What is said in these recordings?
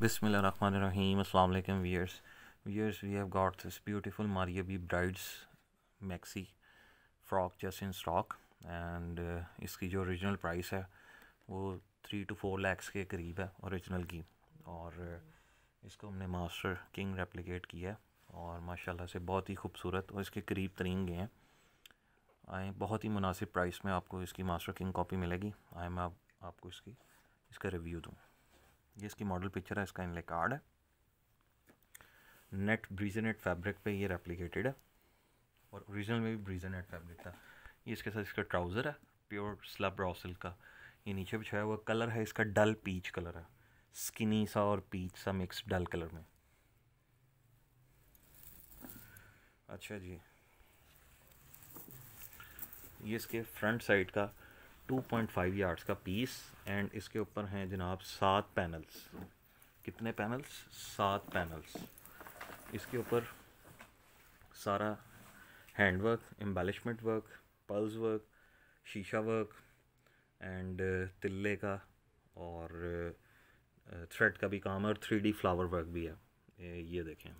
बिसमीम अल्लाम viewers viewers we have got this beautiful Maria B brides maxi frock just in stock and इसकी जो original price है वो थ्री टू फोर लैक्स के करीब है ओरिजिनल की और uh, इसको हमने मास्टर किंग रेप्लिकेट किया है और माशाल्लाह से बहुत ही खूबसूरत और इसके करीब तरीन गए हैं आए बहुत ही मुनासिब प्राइस में आपको इसकी मास्टर किंग कापी मिलेगी आए मैं आप, आपको इसकी इसका रिव्यू दूँ ये इसकी मॉडल पिक्चर है इसका इनले कार्ड है नेट ब्रीजनेट फैब्रिक पे ये रेप्लिकेटेड है और ओरिजिनल में भी ब्रीजनेट फैब्रिक था ये इसके साथ इसका ट्राउज़र है प्योर स्लब रॉसिल का ये नीचे भी छाया हुआ कलर है इसका डल पीच कलर है स्किनी सा और पीच सा मिक्स डल कलर में अच्छा जी ये इसके फ्रंट साइड का 2.5 यार्ड्स का पीस एंड इसके ऊपर हैं जनाब सात पैनल्स कितने पैनल्स सात पैनल्स इसके ऊपर सारा hand work embellishment work pearls work शीशा वर्क एंड तिल्ले का और थ्रेड uh, का भी काम है और थ्री डी फ्लावर वर्क भी है ये देखें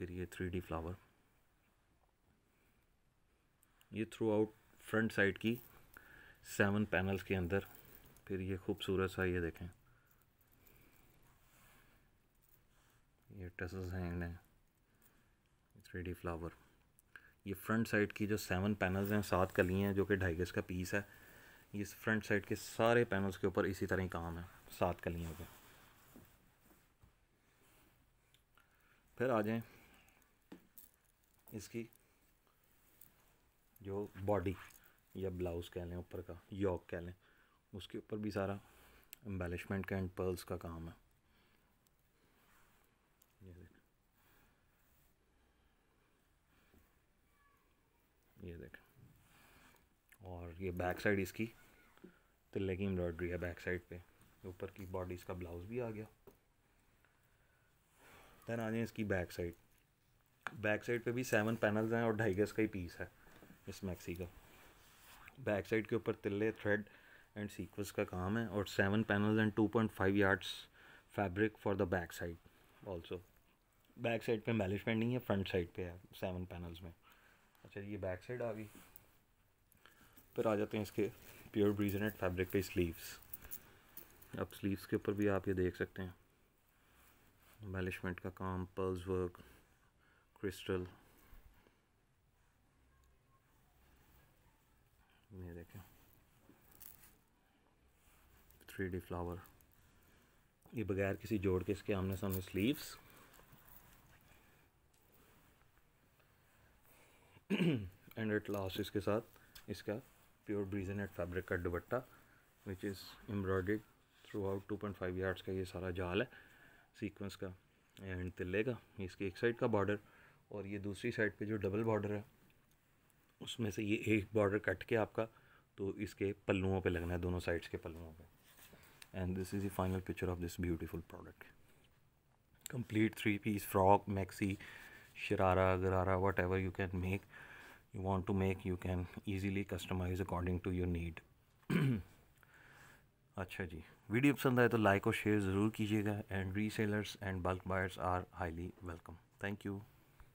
फिर ये थ्री डी फ्लावर ये थ्रू आउट फ्रंट साइड की सेवन पैनल्स के अंदर फिर ये खूबसूरत सा ये देखें ये टसल्स हैं थ्री डी फ्लावर ये फ्रंट साइड की जो सेवन पैनल्स हैं सात कलियाँ हैं जो कि ढाई गज का पीस है ये फ्रंट साइड के सारे पैनल्स के ऊपर इसी तरह ही काम है सात कलियों पर फिर आ जाएँ इसकी जो बॉडी या ब्लाउज़ कह लें ऊपर का यॉक कह लें उसके ऊपर भी सारा एम्बेलिशमेंट का एंड पर्ल्स का काम है ये देखें ये और ये बैक साइड इसकी तिल्ले की एम्ब्रॉयडरी है बैक साइड पे ऊपर की बॉडी इसका ब्लाउज़ भी आ गया देन आ जाए इसकी बैक साइड बैक साइड पे भी सेवन पैनल्स हैं और ढाई गज का ही पीस है इस मैक्सी का बैक साइड के ऊपर तिल्ले थ्रेड एंड सीक्वेंस का काम है और seven panels and two point five yards fabric for the back side also back side पे मैलिशमेंट नहीं है फ्रंट साइड पे है सेवन पैनल्स में अच्छा ये बैक साइड आ गई फिर आ जाते हैं इसके प्योर ब्रीजनेट फैब्रिक पे स्लीव्स अब स्लीव्स के ऊपर भी आप ये देख सकते हैं मैलिशमेंट का काम पर्ल्स वर्क क्रिस्टल ये देखें थ्री डी फ्लावर ये बगैर किसी जोड़ के इसके आमने सामने स्लीव्स एंड एट लास्ट इसके साथ इसका प्योर ब्रीजन एट फैब्रिक का dupatta which is embroidered throughout two point five yards का ये सारा जाल है सीक्वेंस का एंड तिले का इसके एक साइड का बॉर्डर और ये दूसरी साइड पे जो डबल बॉर्डर है उसमें से ये एक बॉर्डर कट के आपका तो इसके पल्लुओं पे लगना है दोनों साइड्स के पल्लुओं पे and this is the final picture of this beautiful product three piece frock maxi sharara gharara whatever you can make you want to make you can easily customize according to your need अच्छा जी video पसंद आए तो like और share ज़रूर कीजिएगा and resellers and bulk buyers are highly welcome thank you